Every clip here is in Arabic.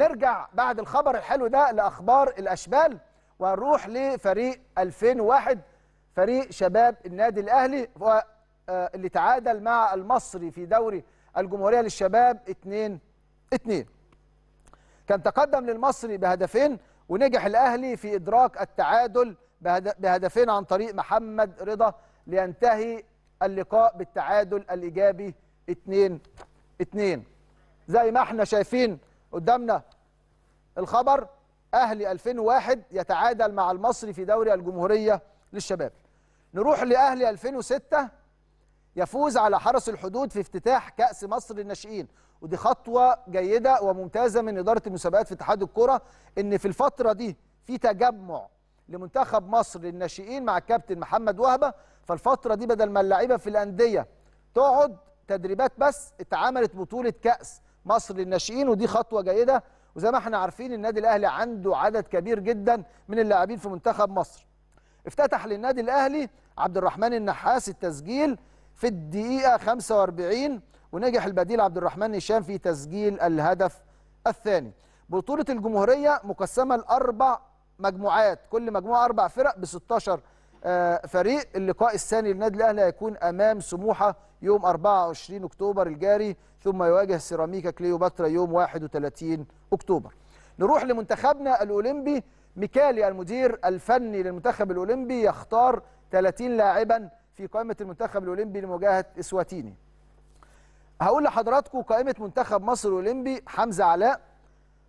نرجع بعد الخبر الحلو ده لأخبار الأشبال ونروح لفريق 2001 فريق شباب النادي الأهلي آه، اللي تعادل مع المصري في دوري الجمهورية للشباب 2 2 كان تقدم للمصري بهدفين ونجح الأهلي في إدراك التعادل بهدفين عن طريق محمد رضا لينتهي اللقاء بالتعادل الإيجابي 2 2 زي ما احنا شايفين قدامنا الخبر اهلي 2001 يتعادل مع المصري في دوري الجمهوريه للشباب نروح لاهلي 2006 يفوز على حرس الحدود في افتتاح كاس مصر للناشئين ودي خطوه جيده وممتازه من اداره المسابقات في اتحاد الكره ان في الفتره دي في تجمع لمنتخب مصر للناشئين مع الكابتن محمد وهبه فالفتره دي بدل ما اللعيبه في الانديه تقعد تدريبات بس اتعملت بطوله كاس مصر للناشئين ودي خطوه جيده وزي ما احنا عارفين النادي الاهلي عنده عدد كبير جدا من اللاعبين في منتخب مصر افتتح للنادي الاهلي عبد الرحمن النحاس التسجيل في الدقيقه 45 ونجح البديل عبد الرحمن هشام في تسجيل الهدف الثاني بطوله الجمهوريه مقسمه لاربع مجموعات كل مجموعه اربع فرق ب 16 آه، فريق اللقاء الثاني للنادي الاهلي هيكون امام سموحه يوم 24 اكتوبر الجاري ثم يواجه سيراميكا كليوباترا يوم 31 اكتوبر نروح لمنتخبنا الاولمبي ميكالي المدير الفني للمنتخب الاولمبي يختار 30 لاعبا في قائمه المنتخب الاولمبي لمواجهه اسواتيني هقول لحضراتكم قائمه منتخب مصر الاولمبي حمزه علاء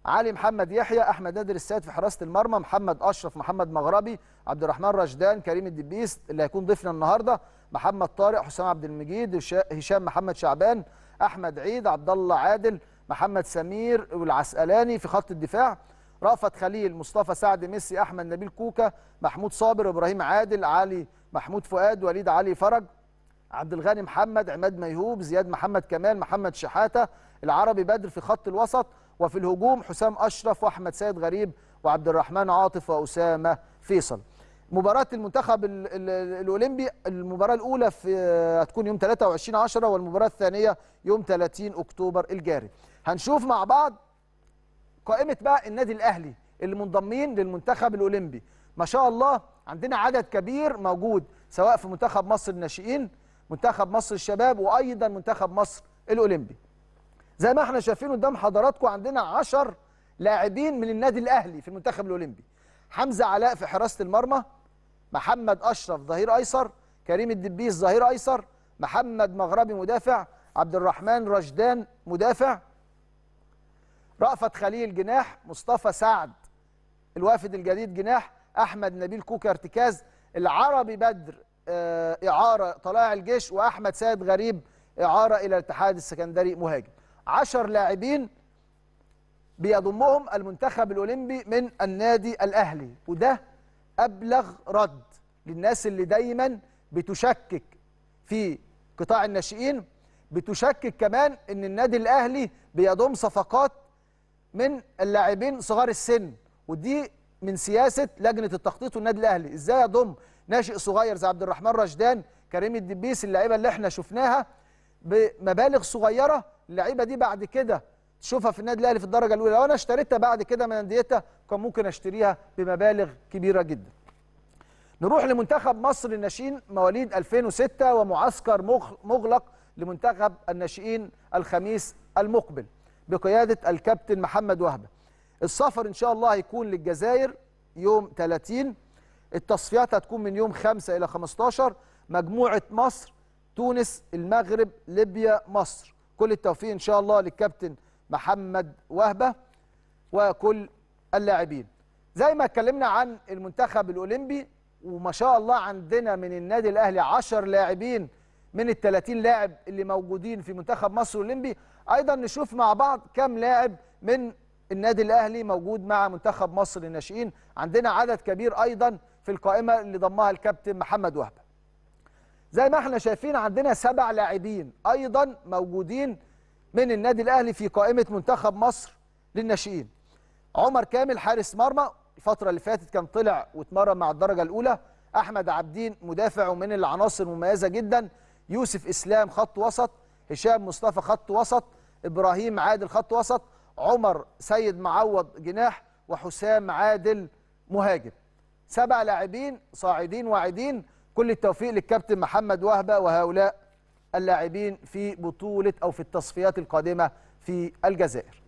علي محمد يحيى احمد نادر السيد في حراسه المرمى محمد اشرف محمد مغربي عبد الرحمن رشدان كريم الدبيس اللي هيكون ضيفنا النهارده محمد طارق حسام عبد المجيد هشام محمد شعبان احمد عيد عبد الله عادل محمد سمير والعسقلاني في خط الدفاع رأفت خليل مصطفى سعد ميسي احمد نبيل كوكا محمود صابر ابراهيم عادل علي محمود فؤاد وليد علي فرج عبد الغني محمد عماد ميهوب زياد محمد كمال محمد شحاته العربي بدر في خط الوسط وفي الهجوم حسام أشرف وأحمد سيد غريب وعبد الرحمن عاطف وأسامة فيصل مباراة المنتخب الأولمبي المباراة الأولى في هتكون يوم 23 10 والمباراة الثانية يوم 30 أكتوبر الجاري هنشوف مع بعض قائمة بقى النادي الأهلي اللي منضمين للمنتخب الأولمبي ما شاء الله عندنا عدد كبير موجود سواء في منتخب مصر الناشئين منتخب مصر الشباب وأيضا منتخب مصر الأولمبي زي ما احنا شايفين قدام حضراتكم عندنا 10 لاعبين من النادي الاهلي في المنتخب الاولمبي حمزه علاء في حراسه المرمى محمد اشرف ظهير ايسر كريم الدبيس ظهير ايسر محمد مغربي مدافع عبد الرحمن رشدان مدافع رأفت خليل جناح مصطفى سعد الوافد الجديد جناح احمد نبيل كوكا ارتكاز العربي بدر آه، اعاره طلائع الجيش واحمد سيد غريب اعاره الى الاتحاد السكندري مهاجم 10 لاعبين بيضمهم المنتخب الأولمبي من النادي الأهلي وده أبلغ رد للناس اللي دايما بتشكك في قطاع الناشئين بتشكك كمان ان النادي الاهلي بيضم صفقات من اللاعبين صغار السن ودي من سياسه لجنه التخطيط والنادي الاهلي ازاي يضم ناشئ صغير زي عبد الرحمن رشدان كريم الدبيس اللعيبه اللي احنا شفناها بمبالغ صغيره اللعيبه دي بعد كده تشوفها في النادي الاهلي في الدرجه الاولى لو انا اشتريتها بعد كده من انديتها كان ممكن اشتريها بمبالغ كبيره جدا نروح لمنتخب مصر الناشئين مواليد 2006 ومعسكر مغلق لمنتخب الناشئين الخميس المقبل بقياده الكابتن محمد وهبه السفر ان شاء الله هيكون للجزائر يوم 30 التصفيات هتكون من يوم 5 الى 15 مجموعه مصر تونس المغرب ليبيا مصر كل التوفيق ان شاء الله للكابتن محمد وهبه وكل اللاعبين زي ما اتكلمنا عن المنتخب الاولمبي وما شاء الله عندنا من النادي الاهلي 10 لاعبين من ال 30 لاعب اللي موجودين في منتخب مصر الاولمبي ايضا نشوف مع بعض كم لاعب من النادي الاهلي موجود مع منتخب مصر للناشئين عندنا عدد كبير ايضا في القائمه اللي ضمها الكابتن محمد وهبه زي ما احنا شايفين عندنا سبع لاعبين ايضا موجودين من النادي الاهلي في قائمه منتخب مصر للناشئين عمر كامل حارس مرمى الفتره اللي فاتت كان طلع واتمرن مع الدرجه الاولى احمد عبدين مدافع ومن العناصر المميزه جدا يوسف اسلام خط وسط هشام مصطفى خط وسط ابراهيم عادل خط وسط عمر سيد معوض جناح وحسام عادل مهاجم سبع لاعبين صاعدين واعدين كل التوفيق للكابتن محمد وهبه وهؤلاء اللاعبين في بطوله او في التصفيات القادمه في الجزائر.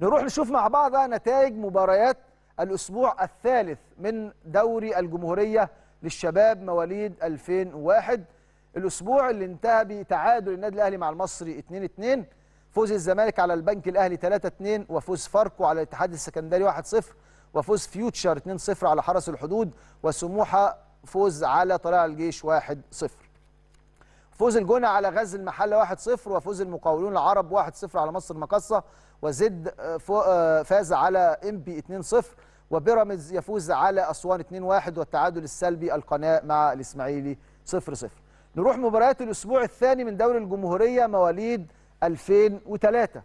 نروح نشوف مع بعض نتائج مباريات الاسبوع الثالث من دوري الجمهوريه للشباب مواليد 2001 الاسبوع اللي انتهى بتعادل النادي الاهلي مع المصري 2-2 فوز الزمالك على البنك الاهلي 3-2 وفوز فاركو على الاتحاد السكندري 1-0 وفوز فيوتشر 2-0 على حرس الحدود وسموحه فوز على طلائع الجيش 1-0 فوز الجونة على غزل المحلة 1-0 وفوز المقاولون العرب 1-0 على مصر المقصة وزد فاز على إنبي 2-0 وبيراميدز يفوز على أسوان 2-1 والتعادل السلبي القناة مع الإسماعيلي 0-0 نروح مباريات الأسبوع الثاني من دوري الجمهورية مواليد 2003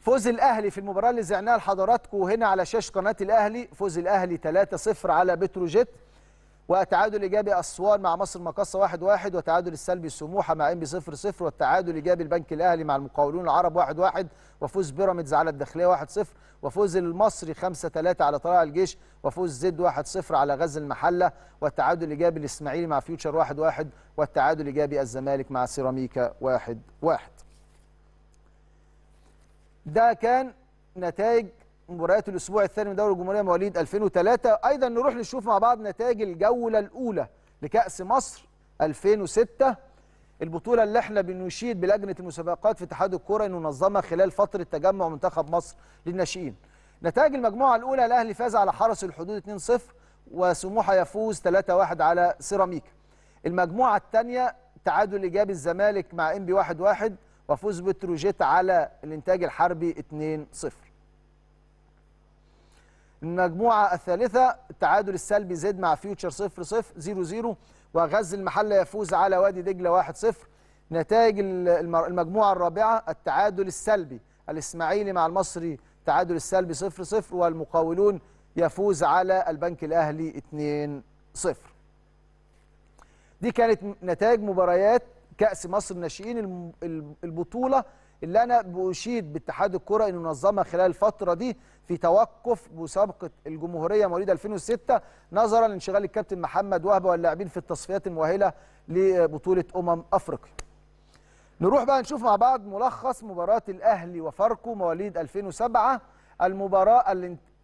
فوز الاهلي في المباراه اللي زعناها لحضراتكم هنا على شاشه قناه الاهلي فوز الاهلي 3-0 على بتروجيت وتعادل ايجابي اسوان مع مصر مقاصه 1-1 وتعادل السلبي سموحه مع انبي 0-0 والتعادل ايجابي البنك الاهلي مع المقاولون العرب 1-1 وفوز بيراميدز على الداخليه 1-0 وفوز المصري 5-3 على طلائع الجيش وفوز زد 1-0 على غزل المحله والتعادل الايجابي الاسماعيلي مع فيوتشر 1-1 والتعادل الايجابي الزمالك مع سيراميكا 1-1 ده كان نتائج مباريات الاسبوع الثاني من دوري الجمهوريه مواليد 2003 ايضا نروح نشوف مع بعض نتائج الجوله الاولى لكاس مصر 2006 البطوله اللي احنا بنشيد بلجنه المسابقات في اتحاد الكوره انه نظمها خلال فتره تجمع منتخب مصر للناشئين نتائج المجموعه الاولى الاهلي فاز على حرس الحدود 2-0 وسموحه يفوز 3-1 على سيراميكا المجموعه الثانيه تعادل ايجابي الزمالك مع انبي 1-1 وفوز بتروجيت على الانتاج الحربي 2-0 المجموعة الثالثة التعادل السلبي زد مع فيوتشر 0 0 0 0 وغزل المحلة يفوز على وادي دجلة 1 0 نتائج المجموعة الرابعة التعادل السلبي الإسماعيلي مع المصري تعادل السلبي 0 0 والمقاولون يفوز على البنك الأهلي 2 0 دي كانت نتائج مباريات كاس مصر الناشئين البطوله اللي انا بشيد باتحاد الكره انه نظمها خلال الفتره دي في توقف مسابقه الجمهوريه مواليد 2006 نظرا لانشغال الكابتن محمد وهبه واللاعبين في التصفيات المؤهله لبطوله امم افريقيا. نروح بقى نشوف مع بعض ملخص مباراه الاهلي وفاركو مواليد 2007 المباراه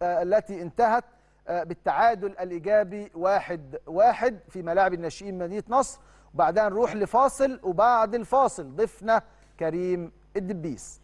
التي انتهت آه، بالتعادل الايجابي 1-1 في ملاعب الناشئين مدينه نصر وبعدها نروح لفاصل وبعد الفاصل ضيفنا كريم الدبيس